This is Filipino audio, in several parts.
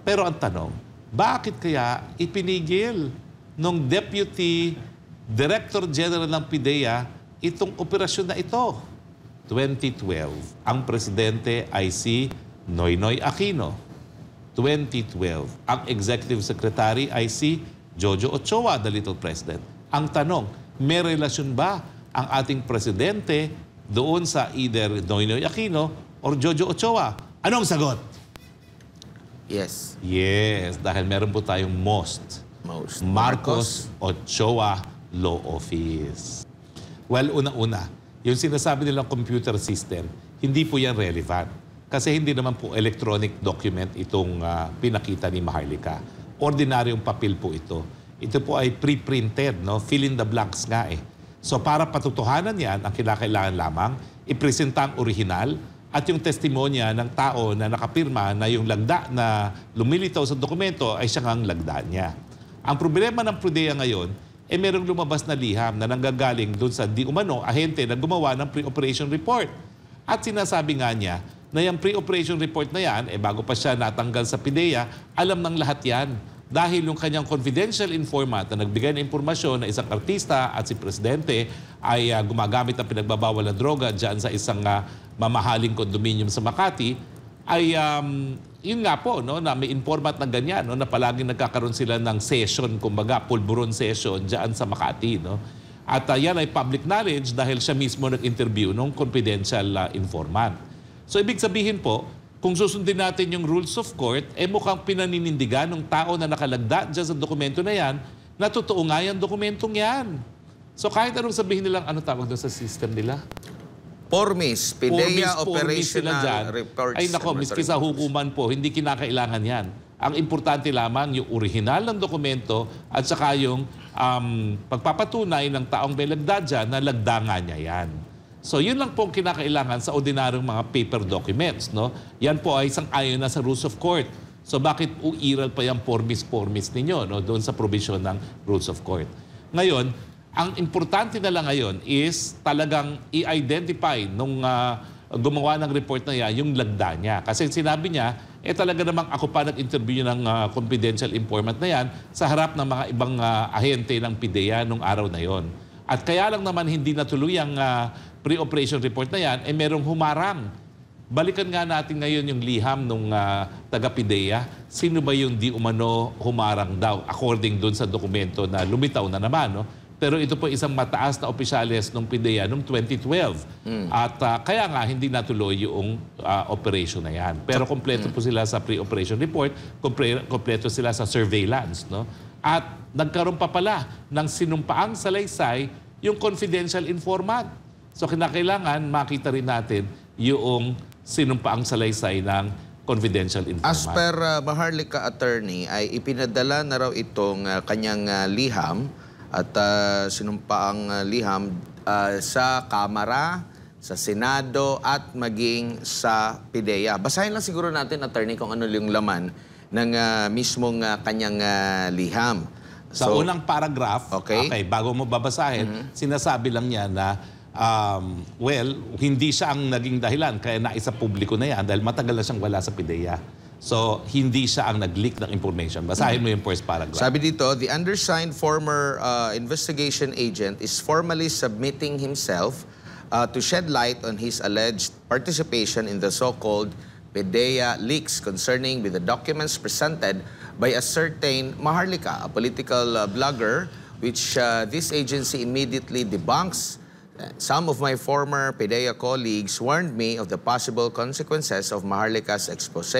Pero ang tanong, bakit kaya ipinigil ng Deputy Director General ng PIDEA itong operasyon na ito? 2012, ang presidente ay si Noynoy Aquino. 2012, ang executive secretary ay si Jojo Ochoa, the little president. Ang tanong, may relasyon ba ang ating presidente doon sa either Noynoy Aquino or Jojo Ochoa? Anong sagot? Yes. Yes, dahil meron po tayong most. Most. Marcos, Marcos. Ochoa Law Office. Well, una-una, yung sinasabi nilang computer system, hindi po yan relevant. Kasi hindi naman po electronic document itong uh, pinakita ni Maharlika. Ordinaryong papel po ito. Ito po ay pre-printed, no? fill in the blanks nga eh. So para patutuhanan yan, ang kinakailangan lamang, ipresenta ang original, at yung testimonya ng tao na nakapirma na yung lagda na lumilitaw sa dokumento ay siya ang lagda niya. Ang problema ng Prodea ngayon, eh merong lumabas na liham na nanggagaling doon sa di umano ahente na gumawa ng pre-operation report. At sinasabi nga niya na yung pre-operation report na yan, eh bago pa siya natanggal sa PIDEA, alam ng lahat yan. Dahil yung kanyang confidential informant na nagbigay ng impormasyon na isang artista at si presidente ay uh, gumagamit ng pinagbabawal na droga dyan sa isang uh, mamahaling condominium sa Makati, ay um, yun nga po, no, na may informat na ganyan, no, na palaging nagkakaroon sila ng session, kumbaga, pulburon session dyan sa Makati. No? At uh, yan ay public knowledge dahil siya mismo nag-interview ng confidential uh, informant. So ibig sabihin po, kung susundin natin yung rules of court, eh mukhang pinaninindigan ng tao na nakalagda dyan sa dokumento na yan, na totoo nga yan dokumentong yan. So kahit anong sabihin nilang ano tawag doon sa system nila? Pormis, PIDEA Operational dyan, Reports. Ay nako, miski sa hukuman po, hindi kinakailangan yan. Ang importante lamang yung original ng dokumento at saka yung um, pagpapatunay ng taong may lagda dyan na lagda nga niya yan. So yun lang po ang kinakailangan sa ordinaryong mga paper documents. No? Yan po ay isang ayon na sa rules of court. So bakit uiral pa yung formis-formis ninyo no? doon sa provision ng rules of court? Ngayon, ang importante na lang ngayon is talagang i-identify nung uh, gumawa ng report na yan yung lagda niya. Kasi sinabi niya, eh talaga namang ako pa nag-interview ng uh, confidential informant na yan sa harap ng mga ibang uh, ahente ng PIDEA nung araw na yon. At kaya lang naman hindi natuloy ang uh, pre-operation report na yan, eh merong humarang. Balikan nga natin ngayon yung liham nung uh, taga-PIDEA. Sino ba yung di umano humarang daw according doon sa dokumento na lumitaw na naman, no? Pero ito po isang mataas na opisyales nung PIDEA noong 2012. Mm. At uh, kaya nga hindi natuloy yung uh, operation na yan. Pero kompleto mm. po hmm. sila sa pre-operation report, komple kompleto sila sa surveillance. No? At nagkaroon pa pala ng sinumpaang salaysay yung confidential informant. So kinakailangan makita rin natin yung sinumpaang salaysay ng confidential informant. As per uh, Maharlika attorney ay ipinadala na raw itong uh, kanyang uh, liham at uh, sinumpa ang uh, liham uh, sa Kamara, sa Senado at maging sa PIDEA. Basahin lang siguro natin, attorney, kung ano yung laman ng uh, mismong uh, kanyang uh, liham. Sa so, unang paragraph, okay. okay, bago mo babasahin, mm -hmm. sinasabi lang niya na um, well, hindi siya ang naging dahilan kaya naisa publiko na yan dahil matagal na siyang wala sa PIDEA. So, hindi siya ang nag-leak ng information. Basahin mo yung first paragraph. Sabi dito, the undersigned former uh, investigation agent is formally submitting himself uh, to shed light on his alleged participation in the so-called PDEA leaks concerning with the documents presented by a certain Maharlika, a political uh, blogger, which uh, this agency immediately debunks Some of my former PDEA colleagues warned me of the possible consequences of Maharlika's expose.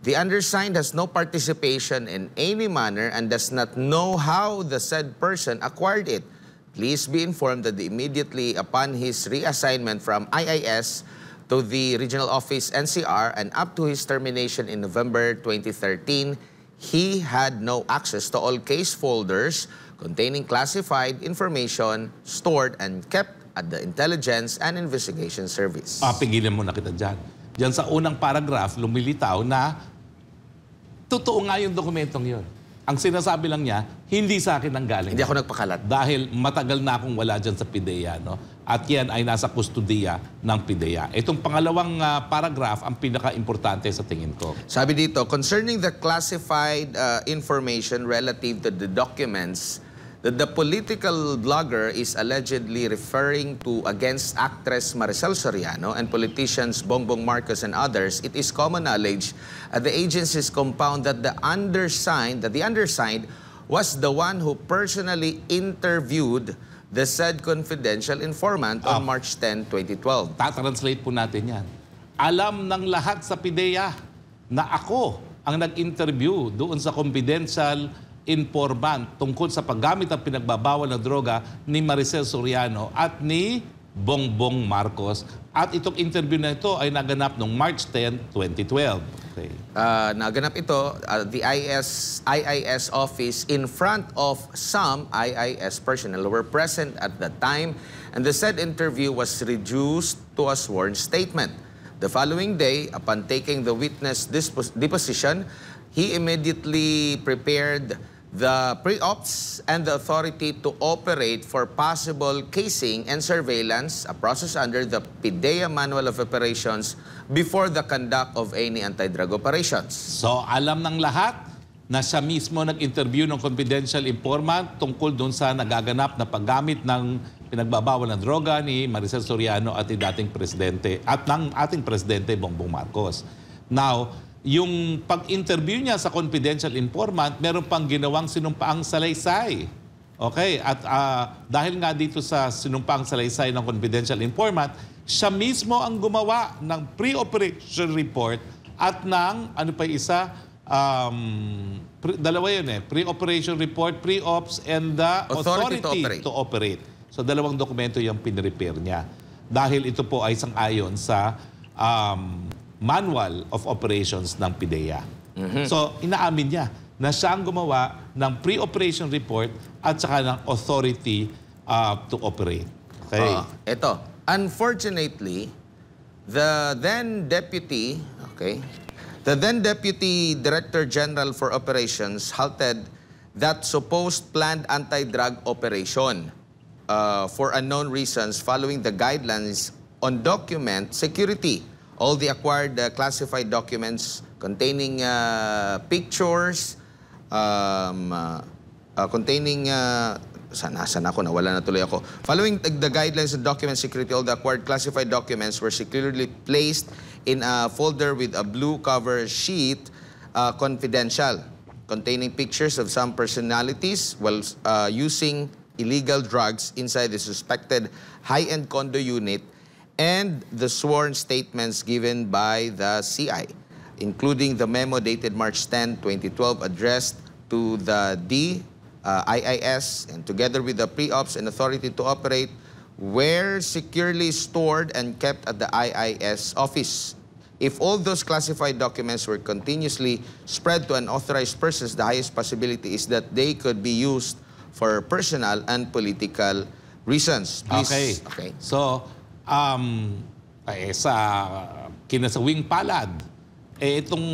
The undersigned has no participation in any manner and does not know how the said person acquired it. Please be informed that immediately upon his reassignment from IIS to the Regional Office NCR and up to his termination in November 2013, he had no access to all case folders containing classified information stored and kept at the Intelligence and Investigation Service. Papigilan mo na kita dyan. Diyan sa unang paragraph, lumilitaw na totoo nga yung dokumentong yun. Ang sinasabi lang niya, hindi sa akin ang galing. Hindi ako nagpakalat. Dahil matagal na akong wala dyan sa PIDEA. No? At yan ay nasa kustudiya ng PIDEA. Itong pangalawang uh, paragraph ang pinaka-importante sa tingin ko. Sabi dito, concerning the classified uh, information relative to the documents that the political blogger is allegedly referring to against actress Maricel Soriano and politicians Bongbong Marcos and others, it is common knowledge at uh, the agency's compound that the undersigned, that the undersigned was the one who personally interviewed the said confidential informant on ah. March 10, 2012. Tatranslate po natin yan. Alam ng lahat sa PIDEA na ako ang nag-interview doon sa confidential informant tungkol sa paggamit ng pinagbabawal na droga ni Maricel Soriano at ni Bongbong Marcos. At itong interview na ito ay naganap noong March 10, 2012. Okay. Uh, naganap ito, uh, the IS, IIS office in front of some IIS personnel were present at the time and the said interview was reduced to a sworn statement. The following day, upon taking the witness deposition, he immediately prepared the pre-ops and the authority to operate for possible casing and surveillance, a process under the PIDEA Manual of Operations, before the conduct of any anti-drug operations. So alam ng lahat na siya mismo nag-interview ng confidential informant tungkol doon sa nagaganap na paggamit ng pinagbabawal ng droga ni Maricel Soriano at ni dating presidente at ng ating presidente Bongbong Marcos. Now, yung pag-interview niya sa confidential informant, meron pang ginawang sinumpaang salaysay. Okay, at uh, dahil nga dito sa sinumpaang salaysay ng confidential informant, siya mismo ang gumawa ng pre-operation report at ng, ano pa isa, um, pre, dalawa yun eh, pre-operation report, pre-ops, and the authority, authority to, operate. to operate. So dalawang dokumento yung pinrepair niya. Dahil ito po ay sang-ayon sa um, manual of operations ng PIDEA. Mm-hmm. So, inaamin niya na siya ang gumawa ng pre-operation report at saka ng authority uh, to operate. Okay. Uh, ah, ito. Unfortunately, the then deputy, okay, the then deputy director general for operations halted that supposed planned anti-drug operation uh, for unknown reasons following the guidelines on document security all the acquired uh, classified documents containing uh, pictures, um, uh, uh, containing uh, saan, ah, ako, nawala na tuloy ako. Following the guidelines of document security, all the acquired classified documents were securely placed in a folder with a blue cover sheet, uh, confidential, containing pictures of some personalities while uh, using illegal drugs inside the suspected high-end condo unit and the sworn statements given by the CI, including the memo dated March 10, 2012, addressed to the DIIS uh, IIS, and together with the pre-ops and authority to operate, were securely stored and kept at the IIS office. If all those classified documents were continuously spread to unauthorized persons, the highest possibility is that they could be used for personal and political reasons. Please. Okay. okay. So, um, eh, sa kinasawing palad, eh, itong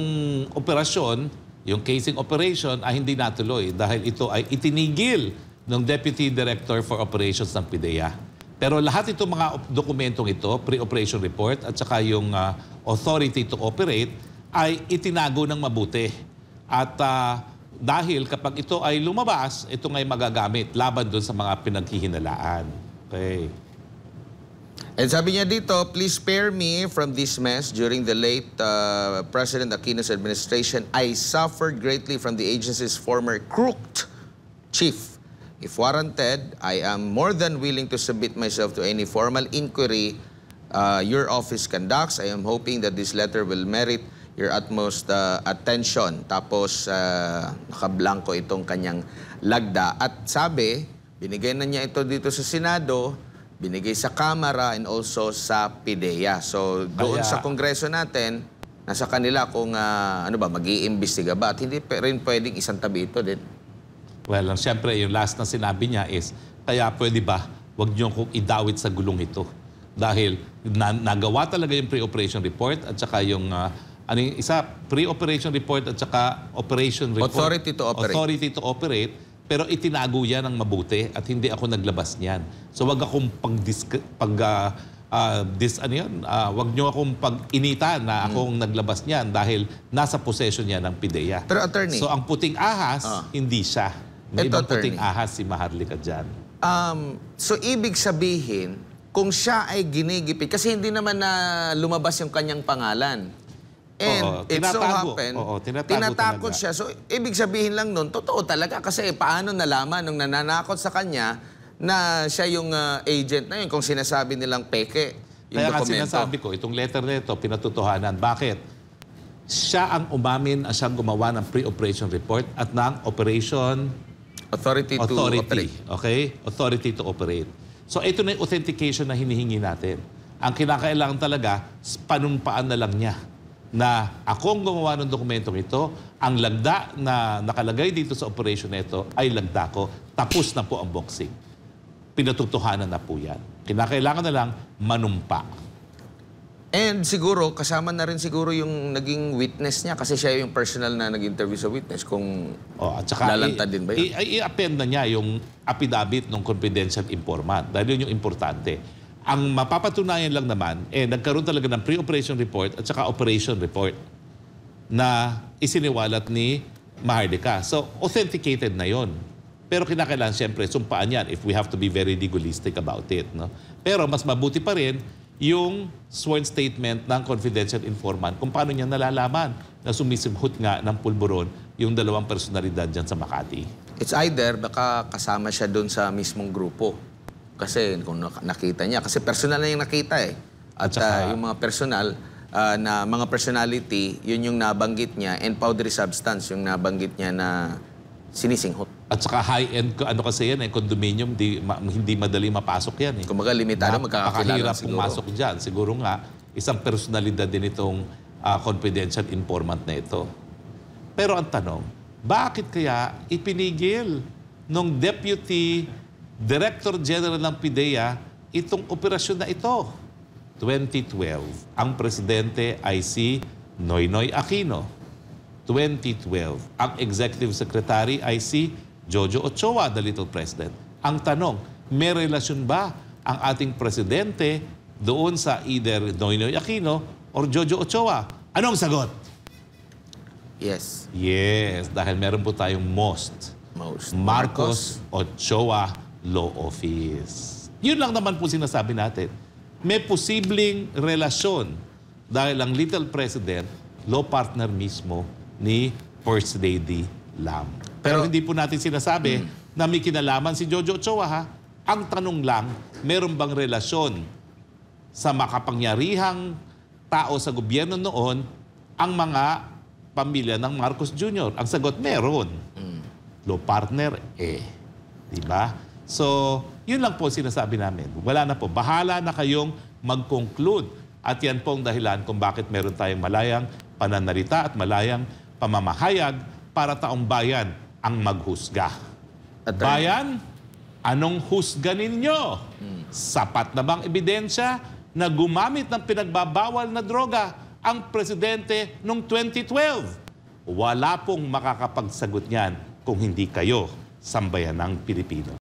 operasyon, yung casing operation ay hindi natuloy dahil ito ay itinigil ng Deputy Director for Operations ng PIDEA. Pero lahat itong mga dokumentong ito, pre-operation report at saka yung uh, authority to operate, ay itinago ng mabuti. At uh, dahil kapag ito ay lumabas, ito ngay magagamit laban doon sa mga pinaghihinalaan. Okay. And sabi niya dito, please spare me from this mess. During the late uh, President Aquino's administration, I suffered greatly from the agency's former crooked chief. If warranted, I am more than willing to submit myself to any formal inquiry uh, your office conducts. I am hoping that this letter will merit your utmost uh, attention. Tapos, uh, nakablanko itong kanyang lagda. At sabi, binigay na niya ito dito sa Senado, binigay sa Kamara and also sa PIDEA. So doon Kaya... sa Kongreso natin, nasa kanila kung uh, ano ba, mag-iimbestiga ba at hindi rin pwedeng isang tabi ito din. Well, siyempre, yung last na sinabi niya is, kaya pwede ba wag niyo kong idawit sa gulong ito? Dahil na, nagawa talaga yung pre-operation report at saka yung uh, ano yung isa pre-operation report at saka operation report. Authority to operate. Authority to operate pero itinago yan ng mabuti at hindi ako naglabas niyan. So wag akong pag-disc... Pag, uh, ah, uh, ah, this, ano uh, wag nyo akong pag-initan na hmm. akong hmm. naglabas niyan dahil nasa possession niya ng PIDEA. Pero attorney... So ang puting ahas, uh, hindi siya. May ito, ibang attorney. puting ahas si Maharlika dyan. Um, so ibig sabihin, kung siya ay ginigipit, kasi hindi naman na lumabas yung kanyang pangalan. And Oo, it so happened, Oo, tinatago tinatakot talaga. siya. So, ibig sabihin lang nun, totoo talaga. Kasi paano nalaman nung nananakot sa kanya na siya yung uh, agent na yun kung sinasabi nilang peke yung Kaya dokumento. Kaya sinasabi ko, itong letter nito, ito, pinatutuhanan. Bakit? Siya ang umamin, siya ang gumawa ng pre-operation report at ng operation... Authority, authority to operate. Okay? Authority to operate. So, ito na yung authentication na hinihingi natin. Ang kinakailangan talaga, panumpaan na lang niya na akong gumawa ng dokumentong ito, ang lagda na nakalagay dito sa operation na ito ay lagda ko. Tapos na po ang boxing. Pinatutuhanan na po yan. Kinakailangan na lang manumpa. And siguro, kasama na rin siguro yung naging witness niya kasi siya yung personal na nag-interview sa witness kung oh, at saka lalanta i- din ba yun. I-append na niya yung affidavit ng confidential informant dahil yun yung importante ang mapapatunayan lang naman, eh, nagkaroon talaga ng pre-operation report at saka operation report na isiniwalat ni Maharlika. So, authenticated na yon. Pero kinakailangan siyempre sumpaan yan if we have to be very legalistic about it. No? Pero mas mabuti pa rin yung sworn statement ng confidential informant kung paano niya nalalaman na sumisibhot nga ng pulburon yung dalawang personalidad dyan sa Makati. It's either baka kasama siya doon sa mismong grupo kasi kung nakita niya, kasi personal na yung nakita eh. At, At saka, uh, ah, yung mga personal, uh, na mga personality, yun yung nabanggit niya and powdery substance yung nabanggit niya na sinisinghot. At saka high-end, ano kasi yan, eh, condominium, di, ma, hindi madali mapasok yan. Eh. Kumbaga limitado, magkakakilala siguro. pumasok diyan Siguro nga, isang personalidad din itong uh, confidential informant na ito. Pero ang tanong, bakit kaya ipinigil nung deputy Director General ng PIDEA itong operasyon na ito. 2012, ang presidente ay si Noynoy Aquino. 2012, ang executive secretary ay si Jojo Ochoa, the little president. Ang tanong, may relasyon ba ang ating presidente doon sa either Noynoy Aquino or Jojo Ochoa? Anong sagot? Yes. Yes, dahil meron po tayong most. Most. Marcos, Marcos Ochoa law office. Yun lang naman po sinasabi natin. May posibleng relasyon dahil ang little president, law partner mismo ni First Lady Lam. Pero, Pero hindi po natin sinasabi mm. na may kinalaman si Jojo Ochoa ha. Ang tanong lang, meron bang relasyon sa makapangyarihang tao sa gobyerno noon ang mga pamilya ng Marcos Jr.? Ang sagot, meron. Mm. Law partner, eh. Diba? So, yun lang po sinasabi namin. Wala na po. Bahala na kayong mag-conclude. At yan pong dahilan kung bakit meron tayong malayang pananarita at malayang pamamahayag para taong bayan ang maghusga. Attorney. Bayan, anong husga ninyo? Sapat na bang ebidensya na gumamit ng pinagbabawal na droga ang presidente noong 2012? Wala pong makakapagsagot niyan kung hindi kayo sambayanang Pilipino.